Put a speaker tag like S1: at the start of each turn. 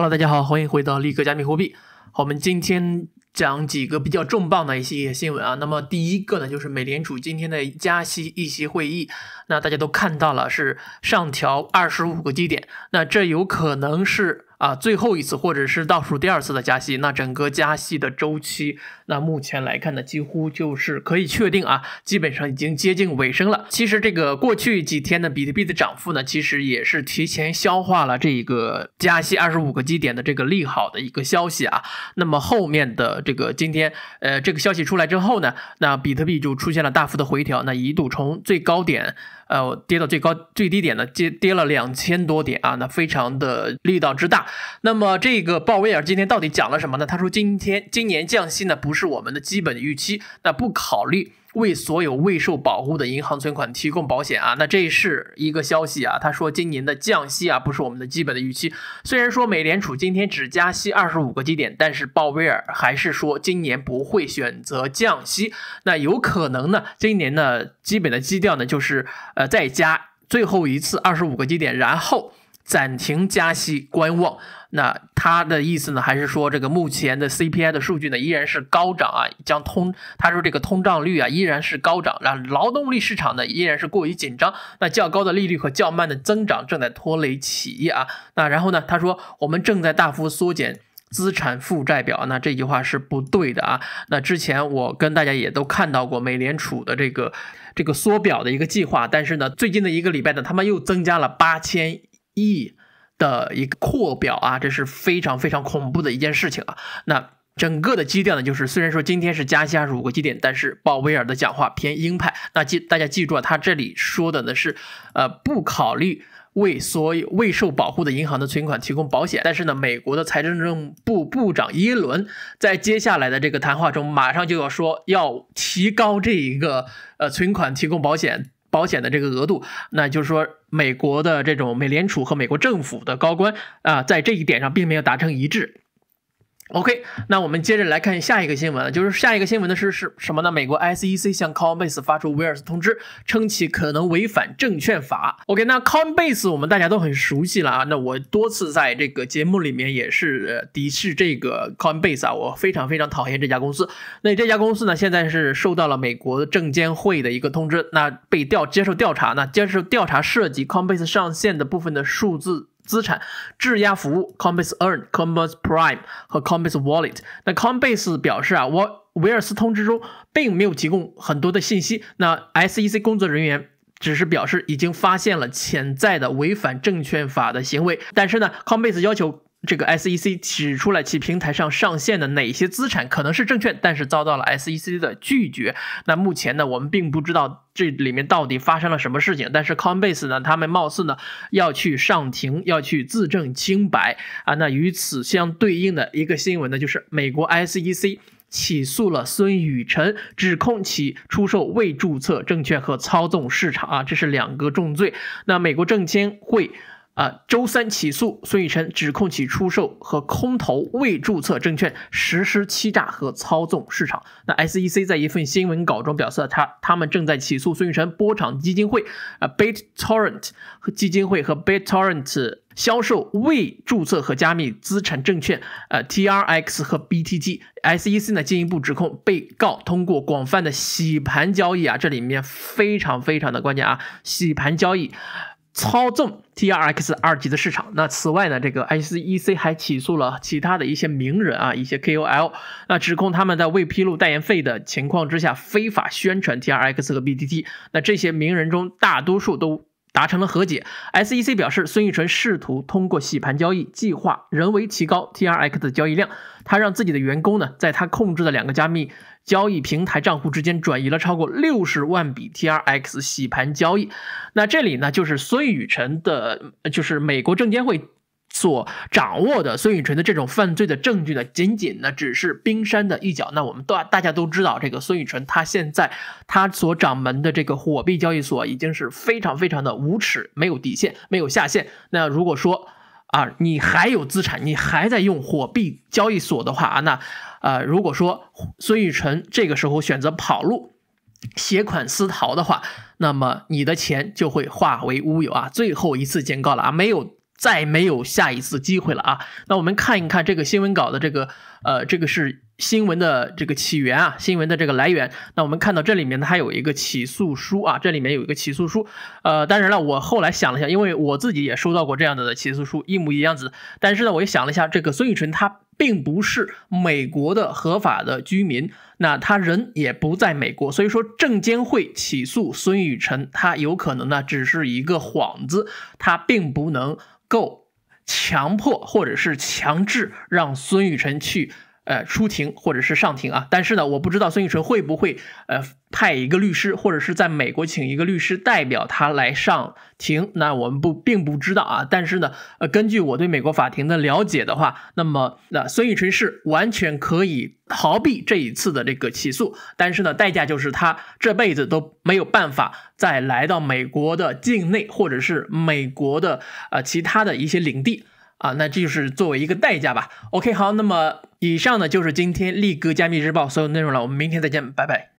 S1: Hello，大家好，欢迎回到立哥加密货币。我们今天讲几个比较重磅的一系列新闻啊。那么第一个呢，就是美联储今天的加息议息会议，那大家都看到了，是上调二十五个基点。那这有可能是。啊，最后一次或者是倒数第二次的加息，那整个加息的周期，那目前来看呢，几乎就是可以确定啊，基本上已经接近尾声了。其实这个过去几天的比特币的涨幅呢，其实也是提前消化了这一个加息二十五个基点的这个利好的一个消息啊。那么后面的这个今天，呃，这个消息出来之后呢，那比特币就出现了大幅的回调，那一度从最高点呃跌到最高最低点呢，跌跌了两千多点啊，那非常的力道之大。那么这个鲍威尔今天到底讲了什么呢？他说今天今年降息呢不是我们的基本预期。那不考虑为所有未受保护的银行存款提供保险啊。那这是一个消息啊。他说今年的降息啊不是我们的基本的预期。虽然说美联储今天只加息二十五个基点，但是鲍威尔还是说今年不会选择降息。那有可能呢，今年的基本的基调呢就是呃再加最后一次二十五个基点，然后。暂停加息，观望。那他的意思呢？还是说这个目前的 CPI 的数据呢依然是高涨啊？将通他说这个通胀率啊依然是高涨，然后劳动力市场呢依然是过于紧张。那较高的利率和较慢的增长正在拖累企业啊。那然后呢？他说我们正在大幅缩减资产负债表。那这句话是不对的啊。那之前我跟大家也都看到过美联储的这个这个缩表的一个计划，但是呢，最近的一个礼拜呢，他们又增加了八千。亿的一个扩表啊，这是非常非常恐怖的一件事情啊。那整个的基调呢，就是虽然说今天是加息二十五个基点，但是鲍威尔的讲话偏鹰派。那记大家记住啊，他这里说的呢是，呃，不考虑为所有未受保护的银行的存款提供保险。但是呢，美国的财政部部长耶伦在接下来的这个谈话中，马上就要说要提高这一个呃存款提供保险。保险的这个额度，那就是说，美国的这种美联储和美国政府的高官啊，在这一点上并没有达成一致。OK，那我们接着来看下一个新闻就是下一个新闻的是是什么呢？美国 SEC 向 c o m p a s e 发出 virus 通知，称其可能违反证券法。OK，那 c o i n b a s e 我们大家都很熟悉了啊，那我多次在这个节目里面也是敌视这个 c o i n b a s e 啊，我非常非常讨厌这家公司。那这家公司呢，现在是受到了美国证监会的一个通知，那被调接受调查，那接受调查涉及 c o i n b a s e 上线的部分的数字。资产质押服务，Compass Earn、Compass Prime 和 Compass Wallet。那 c o m b a s e 表示啊，我威尔斯通知中并没有提供很多的信息。那 SEC 工作人员只是表示已经发现了潜在的违反证券法的行为，但是呢 c o m b a s e 要求。这个 SEC 指出了其平台上上线的哪些资产可能是证券，但是遭到了 SEC 的拒绝。那目前呢，我们并不知道这里面到底发生了什么事情。但是 Coinbase 呢，他们貌似呢要去上庭，要去自证清白啊。那与此相对应的一个新闻呢，就是美国 SEC 起诉了孙宇晨，指控其出售未注册证券和操纵市场啊，这是两个重罪。那美国证监会。啊，周三起诉孙宇晨，指控其出售和空投未注册证券，实施欺诈和操纵市场。那 SEC 在一份新闻稿中表示，他他们正在起诉孙宇晨、波场基金会、啊 BitTorrent 基金会和 BitTorrent 销售未注册和加密资产证券，呃 TRX 和 BTG。SEC 呢进一步指控被告通过广泛的洗盘交易啊，这里面非常非常的关键啊，洗盘交易。操纵 TRX 二级的市场。那此外呢，这个 SEC 还起诉了其他的一些名人啊，一些 KOL，那指控他们在未披露代言费的情况之下非法宣传 TRX 和 BTT。那这些名人中，大多数都。达成了和解，SEC 表示，孙玉晨试图通过洗盘交易计划人为提高 TRX 的交易量。他让自己的员工呢，在他控制的两个加密交易平台账户之间转移了超过六十万笔 TRX 洗盘交易。那这里呢，就是孙宇晨的，就是美国证监会。所掌握的孙雨辰的这种犯罪的证据呢，仅仅呢只是冰山的一角。那我们大大家都知道，这个孙雨辰他现在他所掌门的这个货币交易所已经是非常非常的无耻，没有底线，没有下限。那如果说啊你还有资产，你还在用货币交易所的话啊，那呃如果说孙雨辰这个时候选择跑路携款私逃的话，那么你的钱就会化为乌有啊！最后一次警告了啊，没有。再没有下一次机会了啊！那我们看一看这个新闻稿的这个呃，这个是新闻的这个起源啊，新闻的这个来源。那我们看到这里面它有一个起诉书啊，这里面有一个起诉书。呃，当然了，我后来想了一下，因为我自己也收到过这样的起诉书，一模一样子。但是呢，我也想了一下，这个孙雨辰他并不是美国的合法的居民，那他人也不在美国，所以说证监会起诉孙雨辰，他有可能呢只是一个幌子，他并不能。够强迫或者是强制让孙雨晨去。呃，出庭或者是上庭啊，但是呢，我不知道孙宇纯会不会呃派一个律师，或者是在美国请一个律师代表他来上庭。那我们不并不知道啊。但是呢，呃，根据我对美国法庭的了解的话，那么那孙宇纯是完全可以逃避这一次的这个起诉，但是呢，代价就是他这辈子都没有办法再来到美国的境内，或者是美国的呃其他的一些领地啊。那这就是作为一个代价吧。OK，好，那么。以上呢就是今天力哥加密日报所有内容了，我们明天再见，拜拜。